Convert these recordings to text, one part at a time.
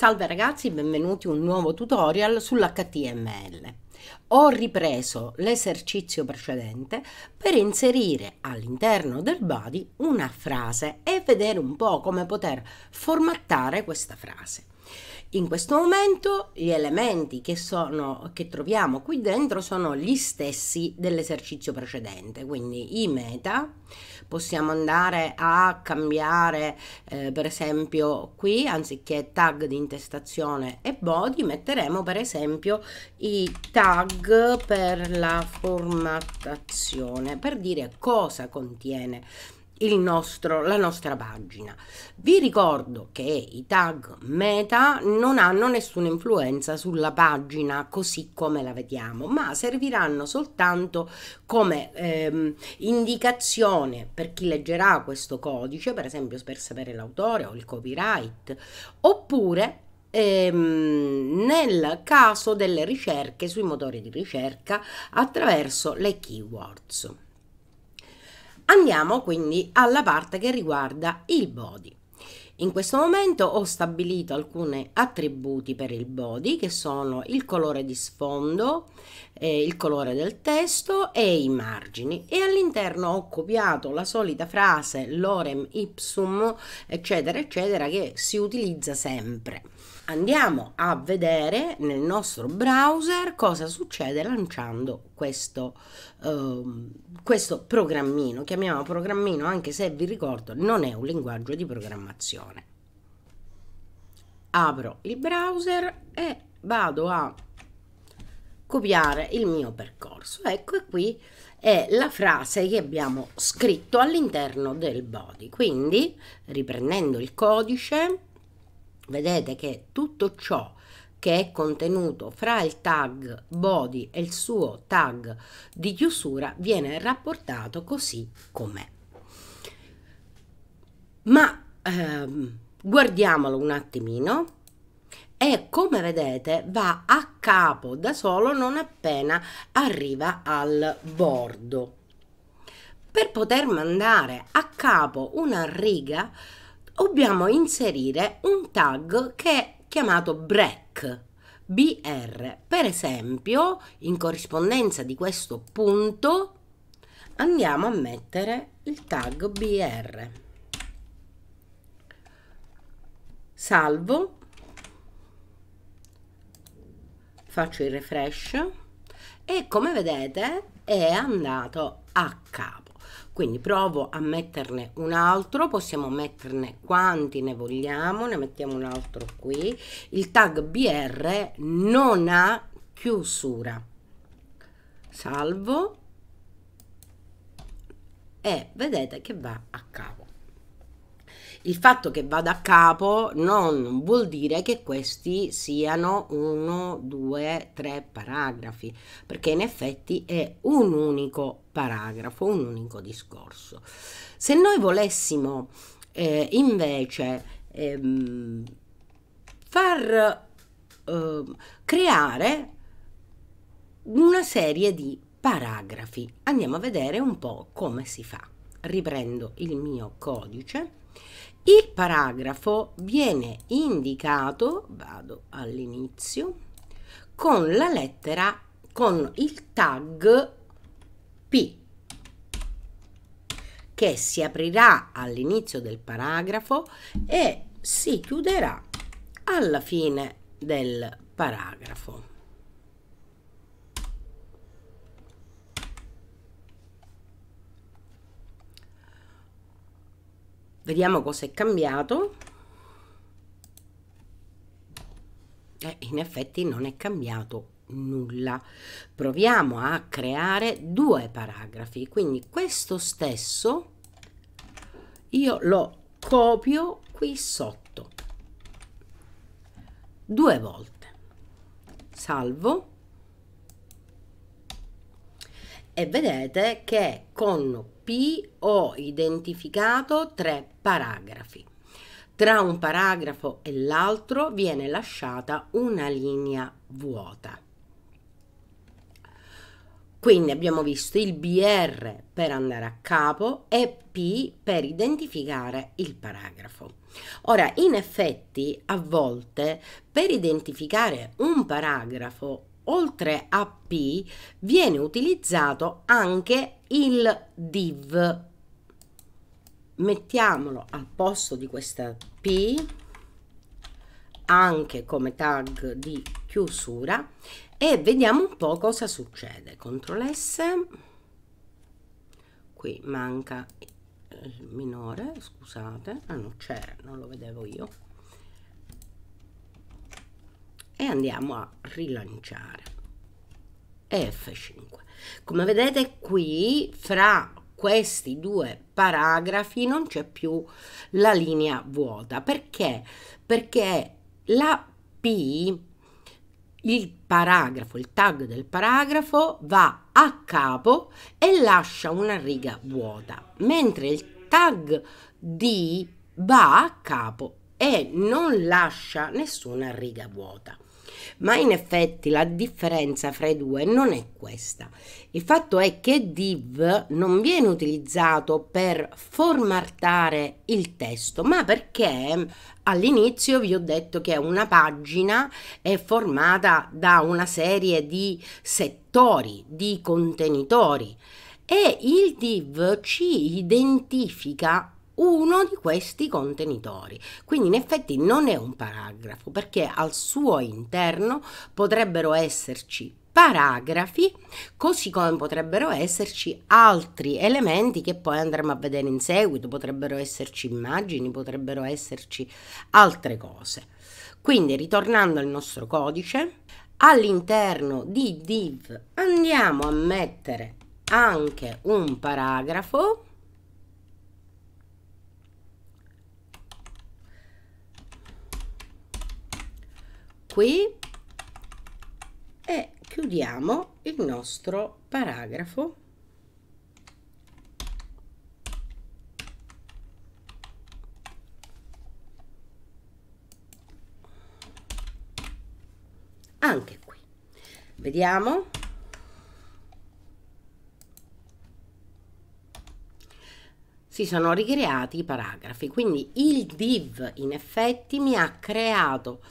Salve ragazzi, benvenuti a un nuovo tutorial sull'HTML. Ho ripreso l'esercizio precedente per inserire all'interno del body una frase e vedere un po' come poter formattare questa frase. In questo momento gli elementi che, sono, che troviamo qui dentro sono gli stessi dell'esercizio precedente, quindi i meta, possiamo andare a cambiare eh, per esempio qui anziché tag di intestazione e body metteremo per esempio i tag per la formattazione per dire cosa contiene nostro, la nostra pagina. Vi ricordo che i tag meta non hanno nessuna influenza sulla pagina così come la vediamo, ma serviranno soltanto come ehm, indicazione per chi leggerà questo codice, per esempio per sapere l'autore o il copyright, oppure ehm, nel caso delle ricerche sui motori di ricerca attraverso le keywords. Andiamo quindi alla parte che riguarda il body. In questo momento ho stabilito alcuni attributi per il body che sono il colore di sfondo, eh, il colore del testo e i margini e all'interno ho copiato la solita frase lorem ipsum eccetera eccetera che si utilizza sempre andiamo a vedere nel nostro browser cosa succede lanciando questo, uh, questo, programmino. Chiamiamo programmino anche se vi ricordo non è un linguaggio di programmazione. Apro il browser e vado a copiare il mio percorso. Ecco qui è la frase che abbiamo scritto all'interno del body. Quindi, riprendendo il codice, vedete che tutto ciò che è contenuto fra il tag body e il suo tag di chiusura viene rapportato così com'è. Ma ehm, guardiamolo un attimino e come vedete va a capo da solo non appena arriva al bordo. Per poter mandare a capo una riga dobbiamo inserire un tag che è chiamato break. BR. Per esempio, in corrispondenza di questo punto andiamo a mettere il tag BR. Salvo faccio il refresh e come vedete è andato a capo quindi provo a metterne un altro possiamo metterne quanti ne vogliamo ne mettiamo un altro qui il tag br non ha chiusura salvo e vedete che va a capo il fatto che vada a capo non vuol dire che questi siano uno, due, tre paragrafi, perché in effetti è un unico paragrafo, un unico discorso. Se noi volessimo eh, invece ehm, far eh, creare una serie di paragrafi. Andiamo a vedere un po' come si fa. Riprendo il mio codice il paragrafo viene indicato, vado all'inizio, con la lettera, con il tag P che si aprirà all'inizio del paragrafo e si chiuderà alla fine del paragrafo. Vediamo cosa è cambiato. Eh, in effetti non è cambiato nulla. Proviamo a creare due paragrafi, quindi questo stesso io lo copio qui sotto due volte. Salvo e vedete che con P ho identificato tre paragrafi. Tra un paragrafo e l'altro viene lasciata una linea vuota. Quindi abbiamo visto il BR per andare a capo e P per identificare il paragrafo. Ora, in effetti, a volte per identificare un paragrafo oltre a P viene utilizzato anche il div. Mettiamolo al posto di questa P anche come tag di chiusura e vediamo un po' cosa succede. CTRL S, qui manca il minore, scusate, ah, non c'era, non lo vedevo io andiamo a rilanciare F5 come vedete qui fra questi due paragrafi non c'è più la linea vuota perché perché la P il paragrafo, il tag del paragrafo va a capo e lascia una riga vuota, mentre il tag D va a capo e non lascia nessuna riga vuota ma in effetti la differenza fra i due non è questa. Il fatto è che div non viene utilizzato per formattare il testo, ma perché all'inizio vi ho detto che una pagina è formata da una serie di settori, di contenitori e il div ci identifica uno di questi contenitori. Quindi in effetti non è un paragrafo perché al suo interno potrebbero esserci paragrafi, così come potrebbero esserci altri elementi che poi andremo a vedere in seguito, potrebbero esserci immagini, potrebbero esserci altre cose. Quindi ritornando al nostro codice, all'interno di div andiamo a mettere anche un paragrafo qui e chiudiamo il nostro paragrafo anche qui vediamo si sono ricreati i paragrafi. Quindi il div in effetti mi ha creato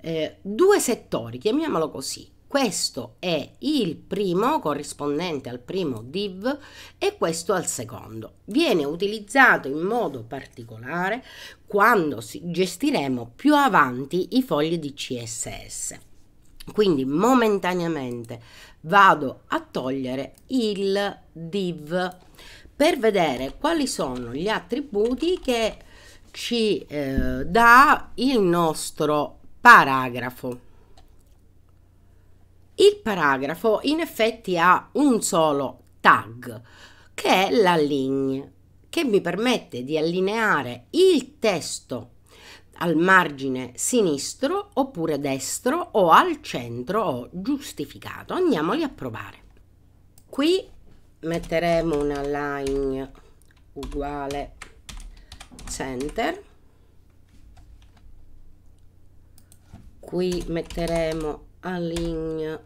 eh, due settori, chiamiamolo così. Questo è il primo corrispondente al primo div e questo al secondo. Viene utilizzato in modo particolare quando gestiremo più avanti i fogli di CSS. Quindi momentaneamente vado a togliere il div per vedere quali sono gli attributi che ci eh, dà il nostro paragrafo. Il paragrafo in effetti ha un solo tag che è la linea che mi permette di allineare il testo al margine sinistro oppure destro o al centro o giustificato. Andiamoli a provare. Qui metteremo una line uguale center qui metteremo align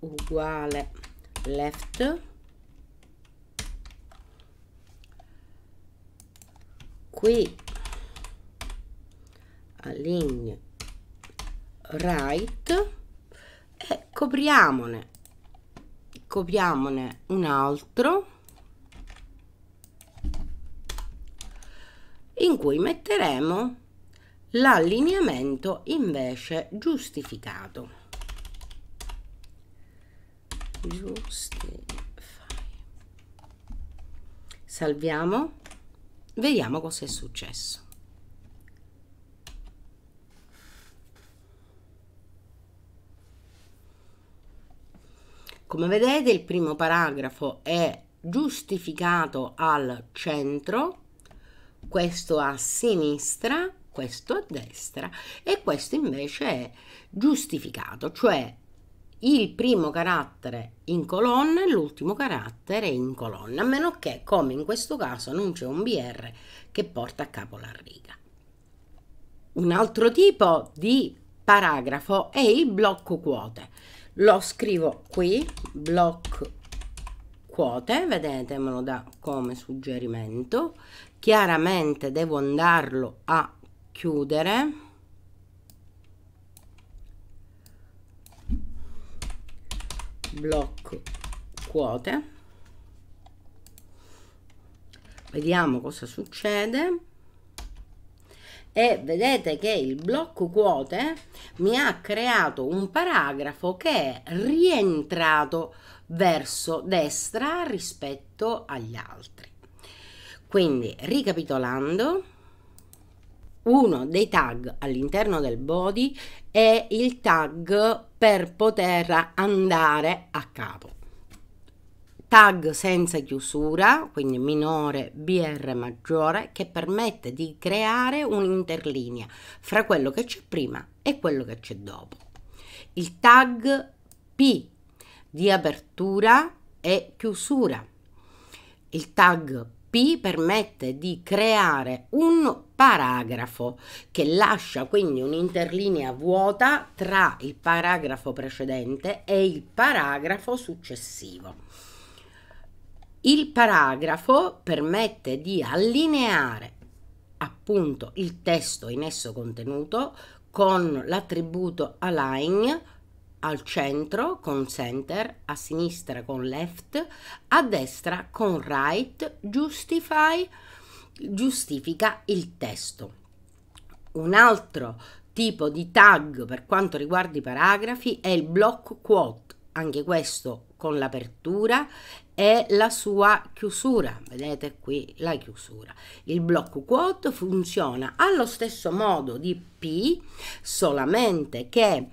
uguale left qui align right e copriamone copiamone un altro in cui metteremo l'allineamento invece giustificato justify salviamo vediamo cosa è successo Come vedete il primo paragrafo è giustificato al centro, questo a sinistra, questo a destra e questo invece è giustificato, cioè il primo carattere in colonna e l'ultimo carattere in colonna, a meno che, come in questo caso, non c'è un BR che porta a capo la riga. Un altro tipo di paragrafo è il blocco quote lo scrivo qui block quote vedetemelo da come suggerimento chiaramente devo andarlo a chiudere block quote vediamo cosa succede e vedete che il blocco quote mi ha creato un paragrafo che è rientrato verso destra rispetto agli altri. Quindi, ricapitolando, uno dei tag all'interno del body è il tag per poter andare a capo tag senza chiusura, quindi minore BR maggiore, che permette di creare un'interlinea fra quello che c'è prima e quello che c'è dopo. Il tag P di apertura e chiusura. Il tag P permette di creare un paragrafo che lascia quindi un'interlinea vuota tra il paragrafo precedente e il paragrafo successivo. Il paragrafo permette di allineare appunto il testo in esso contenuto con l'attributo align al centro con center, a sinistra con left, a destra con right, justify, giustifica il testo. Un altro tipo di tag per quanto riguarda i paragrafi è il block quote, anche questo con l'apertura e la sua chiusura vedete qui la chiusura il blocco quad funziona allo stesso modo di p solamente che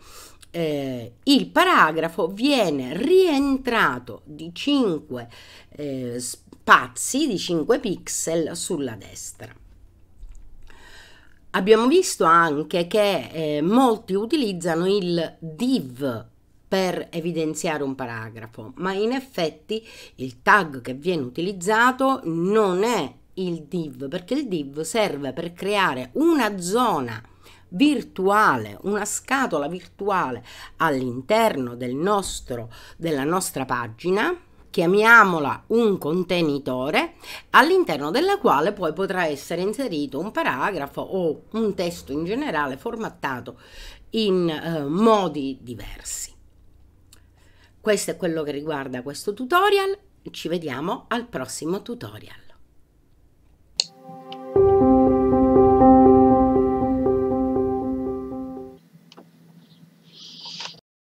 eh, il paragrafo viene rientrato di 5 eh, spazi di 5 pixel sulla destra abbiamo visto anche che eh, molti utilizzano il div per evidenziare un paragrafo, ma in effetti il tag che viene utilizzato non è il div, perché il div serve per creare una zona virtuale, una scatola virtuale all'interno del nostro, della nostra pagina, chiamiamola un contenitore, all'interno della quale poi potrà essere inserito un paragrafo o un testo in generale formattato in eh, modi diversi. Questo è quello che riguarda questo tutorial, ci vediamo al prossimo tutorial.